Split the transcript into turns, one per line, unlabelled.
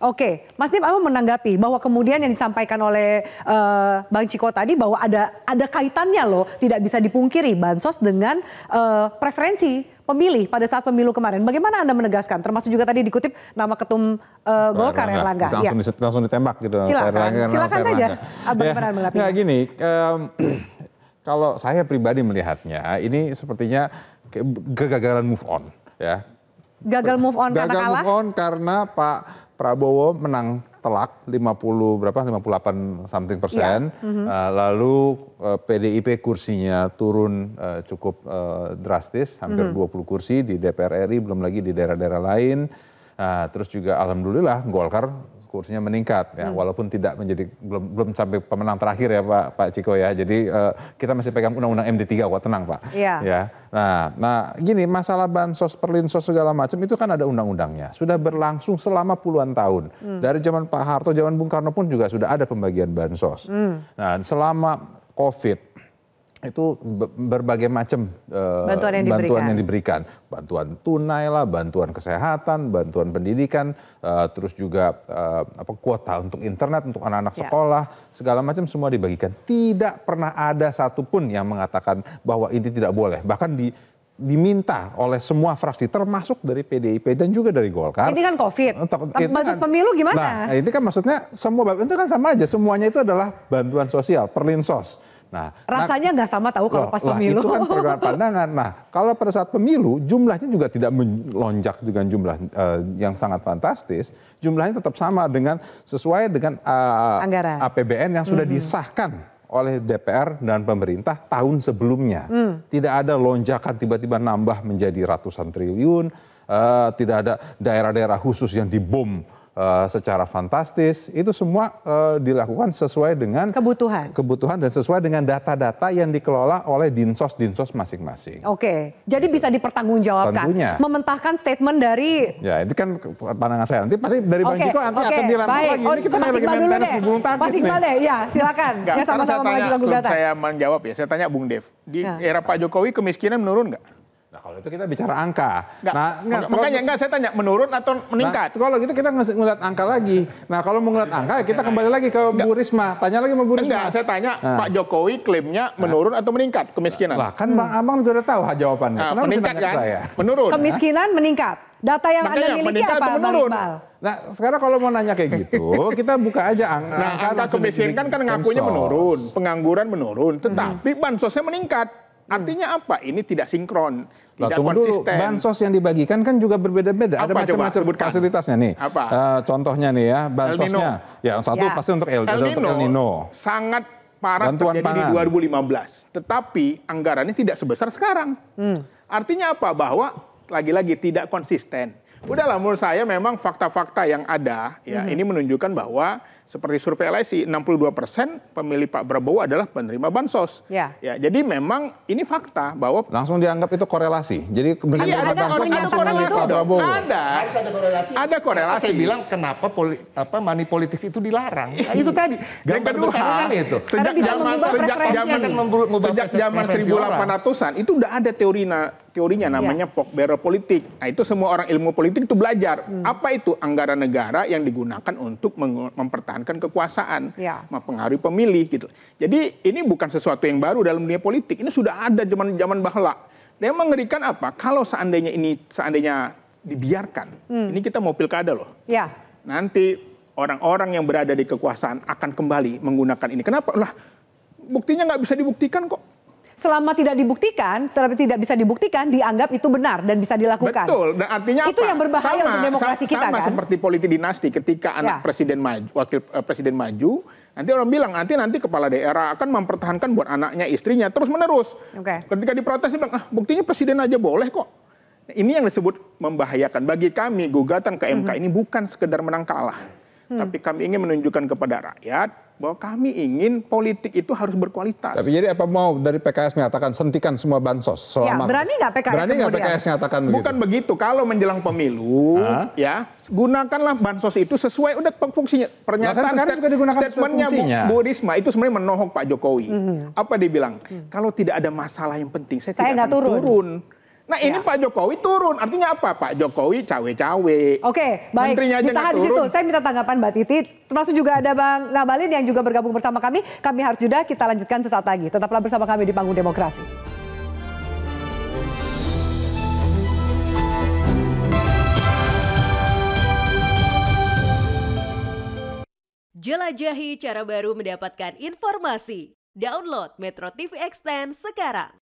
Oke, Mas Dim, apa menanggapi bahwa kemudian yang disampaikan oleh uh, Bang Ciko tadi bahwa ada ada kaitannya loh, tidak bisa dipungkiri bansos dengan uh, preferensi pemilih pada saat pemilu kemarin. Bagaimana anda menegaskan? Termasuk juga tadi dikutip nama ketum uh, Golkar Erlangga. Langsung, ya. Di, langsung ditembak gitu. Silakan, kan, silakan saja. Bagaimana ya, Ya gini, um, kalau saya pribadi melihatnya, ini sepertinya kegagalan move on, ya. Gagal move on Gagal karena kalah? Gagal move on karena Pak Prabowo menang telak 50 berapa 58 something iya. persen. Yeah. Mm-hmm. Uh, eh, lalu uh, eh, PDIP kursinya turun uh, cukup uh, drastis, hampir mm-hmm. 20 kursi di DPR RI, belum lagi di daerah-daerah lain. Nah, terus juga alhamdulillah Golkar kursinya meningkat ya hmm. walaupun tidak menjadi belum belum sampai pemenang terakhir ya Pak Pak Ciko ya. Jadi uh, kita masih pegang undang-undang MD3 kok tenang Pak. Iya. Ya. Nah, nah gini masalah bansos perlinsos segala macam itu kan ada undang-undangnya. Sudah berlangsung selama puluhan tahun. Hmm. Dari zaman Pak Harto, zaman Bung Karno pun juga sudah ada pembagian bansos. Hmm. Nah, selama Covid itu berbagai macam uh, bantuan, yang, bantuan diberikan. yang diberikan, bantuan tunai lah, bantuan kesehatan, bantuan pendidikan, uh, terus juga uh, apa kuota untuk internet untuk anak-anak ya. sekolah, segala macam semua dibagikan. Tidak pernah ada satupun yang mengatakan bahwa ini tidak boleh. Bahkan di diminta oleh semua fraksi termasuk dari PDIP dan juga dari Golkar. Ini kan Covid. Basis kan, pemilu gimana? Nah, ini kan maksudnya semua itu kan sama aja semuanya itu adalah bantuan sosial, perlinsos. Nah, rasanya nah, nggak nah, sama tahu kalau loh, pas pemilu. Itu kan pandangan. Nah, kalau pada saat pemilu jumlahnya juga tidak melonjak dengan jumlah uh, yang sangat fantastis, jumlahnya tetap sama dengan sesuai dengan uh, Anggaran. APBN yang sudah mm -hmm. disahkan oleh DPR dan pemerintah tahun sebelumnya. Mm. Tidak ada lonjakan tiba-tiba nambah menjadi ratusan triliun, uh, tidak ada daerah-daerah khusus yang dibom Eh, secara fantastis itu semua uh, dilakukan sesuai dengan kebutuhan kebutuhan dan sesuai dengan data-data yang dikelola oleh dinsos dinsos masing-masing. Oke, jadi bisa dipertanggungjawabkan. Tentunya. Mementahkan statement dari. Ya itu kan pandangan saya nanti pasti dari bang Jiko nanti akan dilakukan lagi. Ini kita lagi main tenis di bulu tangkis nih. Deh. ya silakan. Enggak, ya sama-sama saya tanya, saya
menjawab ya. Saya tanya Bung Dev, di ya. era Pak Jokowi kemiskinan menurun nggak? Nah kalau itu kita bicara angka. Enggak, nah, enggak, makanya kalau, gitu- enggak saya tanya menurun atau meningkat. Nah, kalau gitu kita ngeliat angka lagi. Nah kalau mau ngeliat angka ya kita kembali lagi ke enggak. Bu Risma. Tanya lagi sama Bu Risma. Enggak, saya tanya nah. Pak Jokowi klaimnya nah. menurun atau meningkat kemiskinan? Lah kan hmm. Bang Abang sudah tahu jawabannya. Nah, meningkat kan? Saya? Menurun. Kemiskinan
meningkat. Data yang Makanya, Anda miliki apa, atau menurun?
Nah, sekarang kalau mau nanya kayak gitu, kita buka aja ang nah, angka. angka kemiskinan kan, kan ngakunya menurun, pengangguran menurun, tetapi hmm. bansosnya meningkat. Hmm. Artinya apa? Ini tidak sinkron, tidak Tunggu konsisten. Dulu. Bansos yang dibagikan kan juga berbeda-beda. Ada macam-macam fasilitasnya
nih. Apa? Uh, contohnya
nih ya, bansosnya. Ya, satu ya. pasti untuk El, El, Nino, El Nino. Sangat parah Bantuan terjadi pangan. di 2015. Tetapi anggarannya tidak sebesar sekarang. Hmm. Artinya apa? Bahwa lagi-lagi tidak konsisten Udahlah menurut saya memang fakta-fakta yang ada ya mm-hmm. ini menunjukkan bahwa seperti survei LSI 62% pemilih Pak Prabowo adalah penerima bansos. Yeah. Ya, jadi memang ini fakta bahwa langsung dianggap itu korelasi. Jadi benar iya, ada, kan ada, bansos, ada korelasi Ada. ada korelasi. Ada korelasi. Saya bilang kenapa poli, apa money itu dilarang? Nah, itu tadi. Yang kedua, kan itu. sejak zaman sejak zaman sejak zaman 1800-an itu udah ada teori teorinya iya. namanya yeah. pokbero politik. Nah, itu semua orang ilmu politik itu belajar. Hmm. Apa itu anggaran negara yang digunakan untuk mempertahankan kekuasaan, yeah. mempengaruhi pemilih gitu. Jadi ini bukan sesuatu yang baru dalam dunia politik. Ini sudah ada zaman-zaman bahla. yang mengerikan apa? Kalau seandainya ini seandainya dibiarkan. Hmm. Ini kita mau pilkada loh. Yeah. Nanti orang-orang yang berada di kekuasaan akan kembali menggunakan ini. Kenapa? Lah buktinya nggak bisa dibuktikan kok
selama tidak dibuktikan, selama tidak bisa dibuktikan dianggap itu benar dan bisa dilakukan. Betul. Dan artinya apa? Itu yang berbahaya sama, untuk demokrasi sama, kita sama kan. seperti
politik dinasti ketika ya. anak presiden maju, wakil uh, presiden maju, nanti orang bilang nanti nanti kepala daerah akan mempertahankan buat anaknya, istrinya terus-menerus. Okay. Ketika diprotes dia bilang, "Ah, buktinya presiden aja boleh kok." Ini yang disebut membahayakan. Bagi kami gugatan ke MK mm -hmm. ini bukan sekedar menang kalah. Hmm. Tapi kami ingin menunjukkan kepada rakyat bahwa kami ingin politik itu harus berkualitas. Tapi
jadi apa mau dari PKS menyatakan sentikan semua bansos ya, selama ya, berani nggak PKS berani nggak PKS
menyatakan Bukan begitu. Kalau menjelang pemilu, Hah? ya gunakanlah bansos itu sesuai udah fungsinya. Pernyataan nah, juga statementnya Bu, Bu Risma itu sebenarnya menohok Pak Jokowi. Mm -hmm. Apa dia bilang? Mm. Kalau tidak ada masalah yang penting, saya, saya tidak akan turun. turun Nah ini ya. Pak Jokowi turun, artinya apa? Pak Jokowi cawe-cawe. Oke, baik. Menterinya aja di situ. Saya minta
tanggapan Mbak Titi. Termasuk juga ada Bang Ngabalin yang juga bergabung bersama kami. Kami harus jeda, kita lanjutkan sesaat lagi. Tetaplah bersama kami di Panggung Demokrasi.
Jelajahi cara baru mendapatkan informasi. Download Metro TV Extend sekarang.